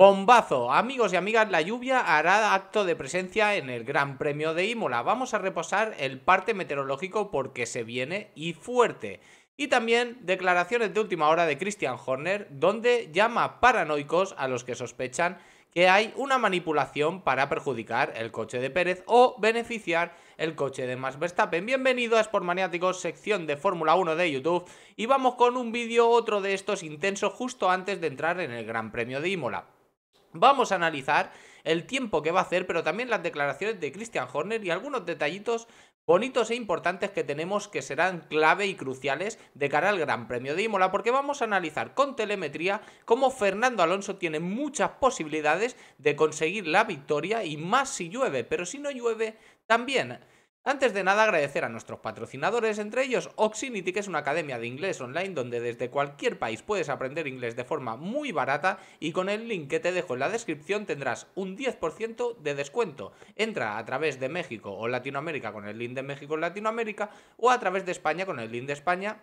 Bombazo, amigos y amigas, la lluvia hará acto de presencia en el Gran Premio de Imola. Vamos a reposar el parte meteorológico porque se viene y fuerte. Y también declaraciones de última hora de Christian Horner, donde llama paranoicos a los que sospechan que hay una manipulación para perjudicar el coche de Pérez o beneficiar el coche de Max Verstappen. Bienvenidos a Sport Maniáticos, sección de Fórmula 1 de YouTube. Y vamos con un vídeo, otro de estos intensos, justo antes de entrar en el Gran Premio de Imola. Vamos a analizar el tiempo que va a hacer, pero también las declaraciones de Christian Horner y algunos detallitos bonitos e importantes que tenemos que serán clave y cruciales de cara al Gran Premio de Imola, porque vamos a analizar con telemetría cómo Fernando Alonso tiene muchas posibilidades de conseguir la victoria y más si llueve, pero si no llueve también antes de nada agradecer a nuestros patrocinadores, entre ellos Oxinity, que es una academia de inglés online donde desde cualquier país puedes aprender inglés de forma muy barata y con el link que te dejo en la descripción tendrás un 10% de descuento. Entra a través de México o Latinoamérica con el link de México o Latinoamérica o a través de España con el link de España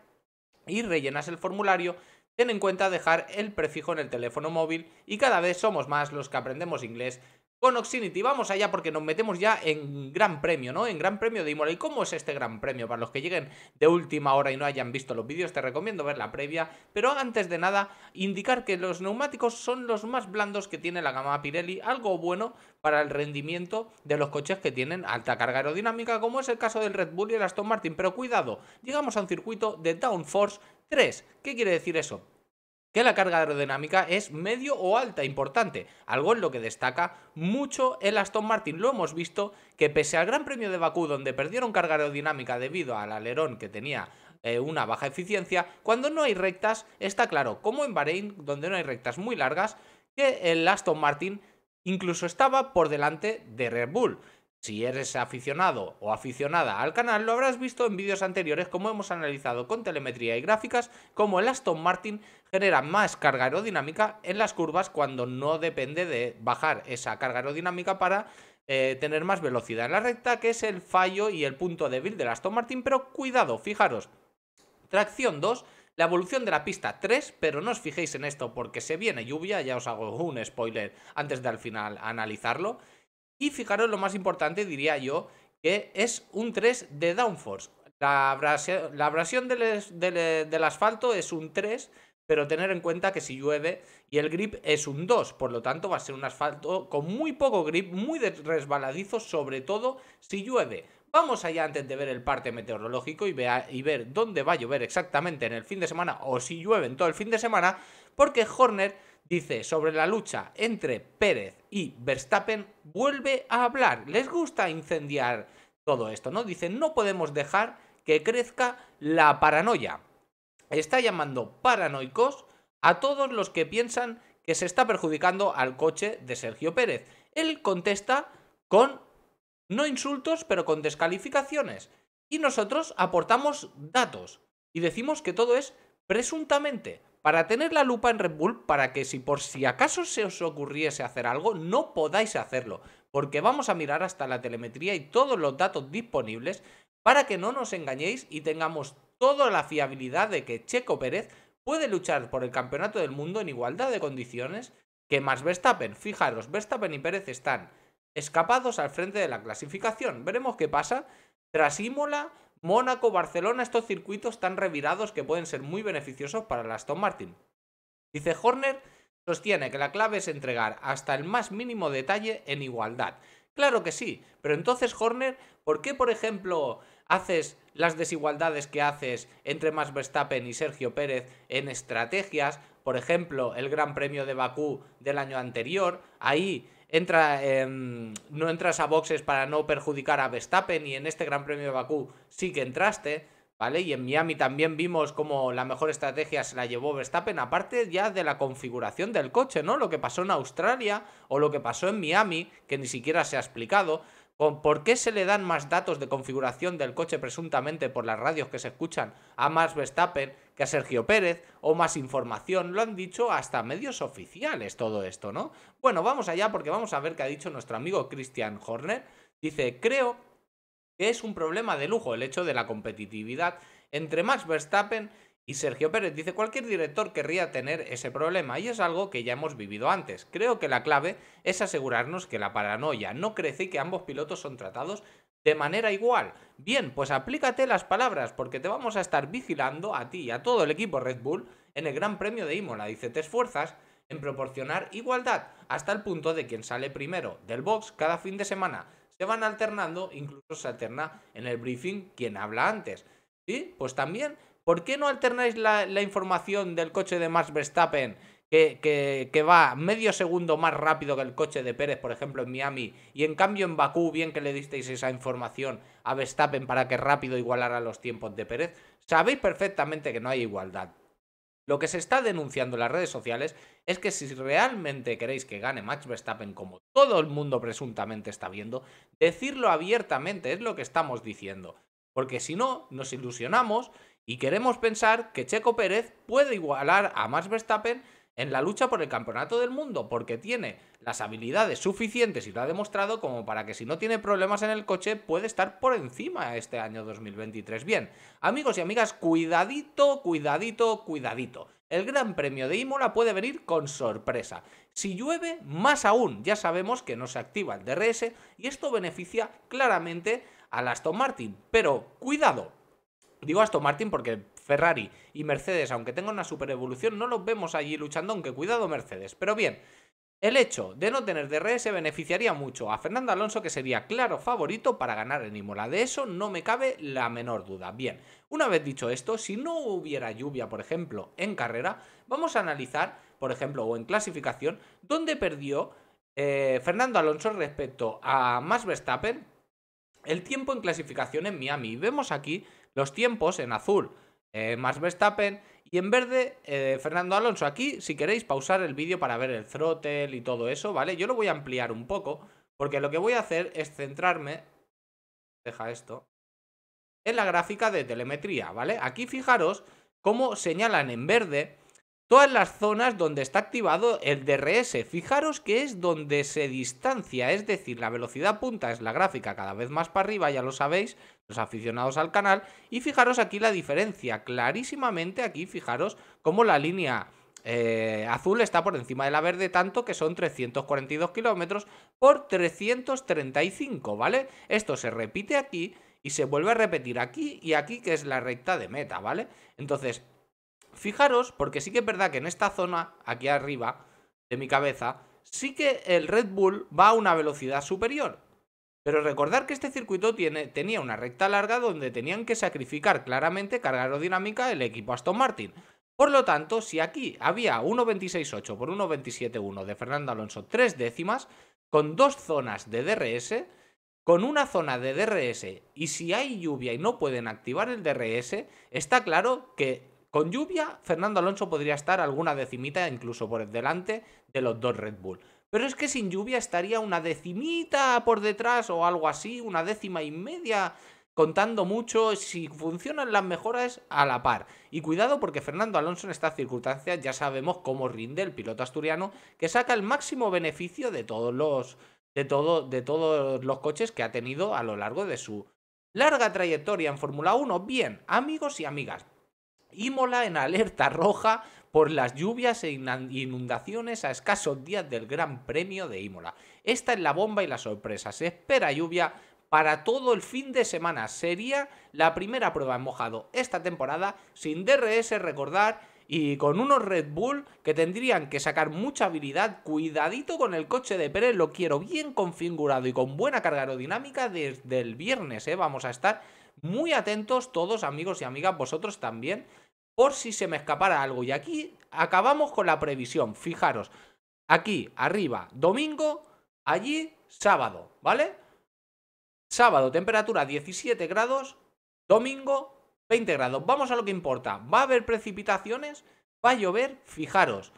y rellenas el formulario ten en cuenta dejar el prefijo en el teléfono móvil y cada vez somos más los que aprendemos inglés con Oxinity. Vamos allá porque nos metemos ya en Gran Premio, ¿no? En Gran Premio de Imola. ¿Y cómo es este Gran Premio? Para los que lleguen de última hora y no hayan visto los vídeos, te recomiendo ver la previa. Pero antes de nada, indicar que los neumáticos son los más blandos que tiene la gama Pirelli. Algo bueno para el rendimiento de los coches que tienen alta carga aerodinámica, como es el caso del Red Bull y el Aston Martin. Pero cuidado, llegamos a un circuito de downforce 3. ¿Qué quiere decir eso? que la carga aerodinámica es medio o alta importante, algo en lo que destaca mucho el Aston Martin. Lo hemos visto que pese al Gran Premio de Bakú, donde perdieron carga aerodinámica debido al alerón que tenía eh, una baja eficiencia, cuando no hay rectas, está claro, como en Bahrein, donde no hay rectas muy largas, que el Aston Martin incluso estaba por delante de Red Bull. Si eres aficionado o aficionada al canal, lo habrás visto en vídeos anteriores como hemos analizado con telemetría y gráficas cómo el Aston Martin genera más carga aerodinámica en las curvas cuando no depende de bajar esa carga aerodinámica para eh, tener más velocidad en la recta, que es el fallo y el punto débil del Aston Martin. Pero cuidado, fijaros, tracción 2 la evolución de la pista 3, pero no os fijéis en esto porque se viene lluvia, ya os hago un spoiler antes de al final analizarlo. Y fijaros lo más importante, diría yo, que es un 3 de downforce. La abrasión, eh, del, asfalto es un 3, pero tener en cuenta que si llueve y el grip es un 2, por lo tanto va a ser un asfalto con muy poco grip, muy resbaladizo, sobre todo si llueve. Vamos allá antes de ver el parte meteorológico y, y ver dónde va a llover exactamente en el fin de semana o si llueve en todo el fin de semana, porque Horner Dice, sobre la lucha entre Pérez y Verstappen, vuelve a hablar. Les gusta incendiar todo esto, ¿no? Dice, no podemos dejar que crezca la paranoia. Está llamando paranoicos a todos los que piensan que se está perjudicando al coche de Sergio Pérez. Él contesta con, no insultos, pero con descalificaciones. Y nosotros aportamos datos y decimos que todo es presuntamente para tener la lupa en Red Bull para que si por si acaso se os ocurriese hacer algo, no podáis hacerlo, porque vamos a mirar hasta la telemetría y todos los datos disponibles para que no nos engañéis y tengamos toda la fiabilidad de que Checo Pérez puede luchar por el campeonato del mundo en igualdad de condiciones que más Verstappen. Fijaros, Verstappen y Pérez están escapados al frente de la clasificación. Veremos qué pasa. Tras Imola Mónaco, Barcelona, estos circuitos tan revirados que pueden ser muy beneficiosos para la Aston Martin. Dice Horner, sostiene que la clave es entregar hasta el más mínimo detalle en igualdad. Claro que sí, pero entonces Horner, ¿por qué por ejemplo haces las desigualdades que haces entre Max Verstappen y Sergio Pérez en estrategias? Por ejemplo, el Gran Premio de Bakú del año anterior, ahí entra, em, no entras a boxes para no perjudicar a Verstappen y en este Gran Premio de Bakú sí que entraste. ¿vale? Y en Miami también vimos cómo la mejor estrategia se la llevó Verstappen, aparte ya de la configuración del coche, ¿no? Lo que pasó en Australia o lo que pasó en Miami, que ni siquiera se ha explicado. ¿Por qué se le dan más datos de configuración del coche presuntamente por las radios que se escuchan a más Verstappen que a Sergio Pérez o más información? Lo han dicho hasta medios oficiales todo esto, ¿no? Bueno, vamos allá porque vamos a ver qué ha dicho nuestro amigo Christian Horner. Dice, creo que es un problema de lujo el hecho de la competitividad entre Max Verstappen y Sergio Pérez. Dice, cualquier director querría tener ese problema y es algo que ya hemos vivido antes. Creo que la clave es asegurarnos que la paranoia no crece y que ambos pilotos son tratados de manera igual. Bien, pues aplícate las palabras porque te vamos a estar vigilando a ti y a todo el equipo Red Bull en el Gran Premio de Imola. Dice, te esfuerzas en proporcionar igualdad hasta el punto de quien sale primero del box cada fin de semana se van alternando, incluso se alterna en el briefing quien habla antes. ¿Sí? Pues también, ¿por qué no alternáis la, información del coche de Max Verstappen que, que, que, va medio segundo más rápido que el coche de Pérez, por ejemplo, en Miami, y en cambio en Bakú, bien que le disteis esa información a Verstappen para que rápido igualara los tiempos de Pérez, sabéis perfectamente que no hay igualdad. Lo que se está denunciando en las redes sociales es que si realmente queréis que gane Max Verstappen como todo el mundo presuntamente está viendo, decirlo abiertamente es lo que estamos diciendo. Porque si no, nos ilusionamos y queremos pensar que Checo Pérez puede igualar a Max Verstappen en la lucha por el campeonato del mundo, porque tiene las habilidades suficientes y lo ha demostrado como para que si no tiene problemas en el coche puede estar por encima este año 2023. Bien, amigos y amigas, cuidadito, cuidadito, cuidadito. El Gran Premio de Imola puede venir con sorpresa. Si llueve, más aún, ya sabemos que no se activa el DRS y esto beneficia claramente a Aston Martin. Pero cuidado, digo Aston Martin porque Ferrari y Mercedes, aunque tengan una super evolución, no los vemos allí luchando, aunque cuidado Mercedes. Pero bien, el hecho de no tener DRS beneficiaría mucho a Fernando Alonso, que sería claro favorito para ganar en Imola. De eso no me cabe la menor duda. Bien, una vez dicho esto, si no hubiera lluvia, por ejemplo, en carrera, vamos a analizar, por ejemplo, o en clasificación, dónde perdió eh, Fernando Alonso respecto a Max Verstappen el tiempo en clasificación en Miami. Vemos aquí los tiempos en azul eh, Max Verstappen. Y en verde, eh, Fernando Alonso, aquí si queréis pausar el vídeo para ver el throttle y todo eso, ¿vale? Yo lo voy a ampliar un poco, porque lo que voy a hacer es centrarme, deja esto, en la gráfica de telemetría, ¿vale? Aquí fijaros cómo señalan en verde todas las zonas donde está activado el DRS. Fijaros que es donde se distancia, es decir, la velocidad punta es la gráfica cada vez más para arriba, ya lo sabéis, los aficionados al canal, y fijaros aquí la diferencia, clarísimamente aquí fijaros cómo la línea... Eh, azul está por encima de la verde, tanto que son 342 kilómetros por 335, ¿vale? Esto se repite aquí y se vuelve a repetir aquí y aquí, que es la recta de meta, ¿vale? Entonces, fijaros, porque sí que es verdad que en esta zona, aquí arriba de mi cabeza, sí que el Red Bull va a una velocidad superior. Pero recordar que este circuito tiene, tenía una recta larga donde tenían que sacrificar claramente carga aerodinámica el equipo Aston Martin. Por lo tanto, si aquí había 1.26.8 por 1.27.1 de Fernando Alonso, tres décimas, con dos zonas de DRS, con una zona de DRS y si hay lluvia y no pueden activar el DRS, está claro que con lluvia, Fernando Alonso podría estar alguna decimita incluso por delante de los dos Red Bull. Pero es que sin lluvia estaría una decimita por detrás o algo así, una décima y media, contando mucho si funcionan las mejoras a la par. Y cuidado porque Fernando Alonso en estas circunstancias ya sabemos cómo rinde el piloto asturiano, que saca el máximo beneficio de todos los, de de todos los coches que ha tenido a lo largo de su larga trayectoria en Fórmula 1. Bien, amigos y amigas, Imola en alerta roja por las lluvias e inundaciones a escasos días del Gran Premio de Imola. Esta es la bomba y la sorpresa. Se espera lluvia para todo el fin de semana. Sería la primera prueba en mojado esta temporada sin DRS, recordar, y con unos Red Bull que tendrían que sacar mucha habilidad. Cuidadito con el coche de Pérez, lo quiero bien configurado y con buena carga aerodinámica desde el viernes. ¿eh? Vamos a estar muy atentos todos, amigos y amigas, vosotros también, por si se me escapara algo. Y aquí acabamos con la previsión. Fijaros, aquí arriba, domingo, allí, sábado, ¿vale? Sábado, temperatura 17 grados, domingo, 20 grados. Vamos a lo que importa. ¿Va a haber precipitaciones? ¿Va a llover? Fijaros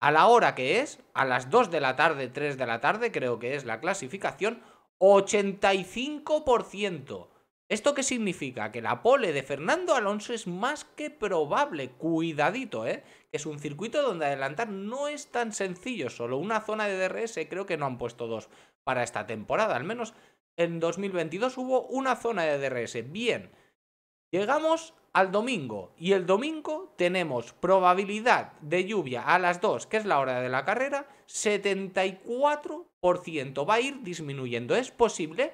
a la hora que es, a las 2 de la tarde, 3 de la tarde, creo que es la clasificación, 85%. ¿Esto qué significa? Que la pole de Fernando Alonso es más que probable. Cuidadito, ¿eh? Es un circuito donde adelantar no es tan sencillo. Solo una zona de DRS, creo que no han puesto dos para esta temporada. Al menos en 2022 hubo una zona de DRS. Bien. Llegamos al domingo y el domingo tenemos probabilidad de lluvia a las 2, que es la hora de la carrera, 74%. Va a ir disminuyendo. Es posible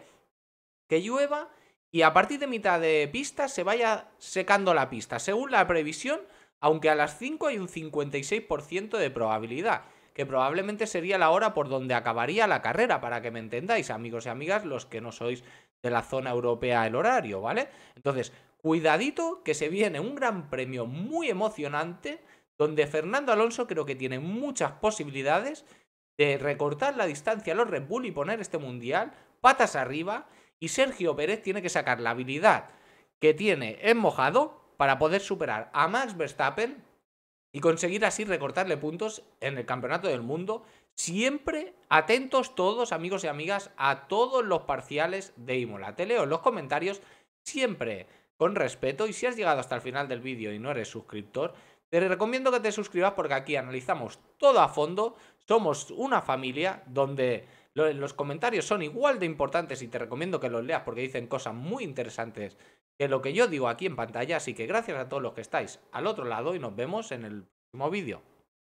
que llueva y a partir de mitad de pista se vaya secando la pista, según la previsión, aunque a las 5 hay un 56% de probabilidad, que probablemente sería la hora por donde acabaría la carrera, para que me entendáis, amigos y amigas, los que no sois de la zona europea el horario, ¿vale? Entonces, cuidadito que se viene un gran premio muy emocionante, donde Fernando Alonso creo que tiene muchas posibilidades de recortar la distancia a los Red Bull y poner este mundial patas arriba y Sergio Pérez tiene que sacar la habilidad que tiene en mojado para poder superar a Max Verstappen y conseguir así recortarle puntos en el Campeonato del Mundo. Siempre atentos todos, amigos y amigas, a todos los parciales de Imola. Te leo en los comentarios siempre con respeto y si has llegado hasta el final del vídeo y no eres suscriptor, te recomiendo que te suscribas porque aquí analizamos todo a fondo, somos una familia donde los comentarios son igual de importantes y te recomiendo que los leas porque dicen cosas muy interesantes que lo que yo digo aquí en pantalla. Así que gracias a todos los que estáis al otro lado y nos vemos en el próximo vídeo.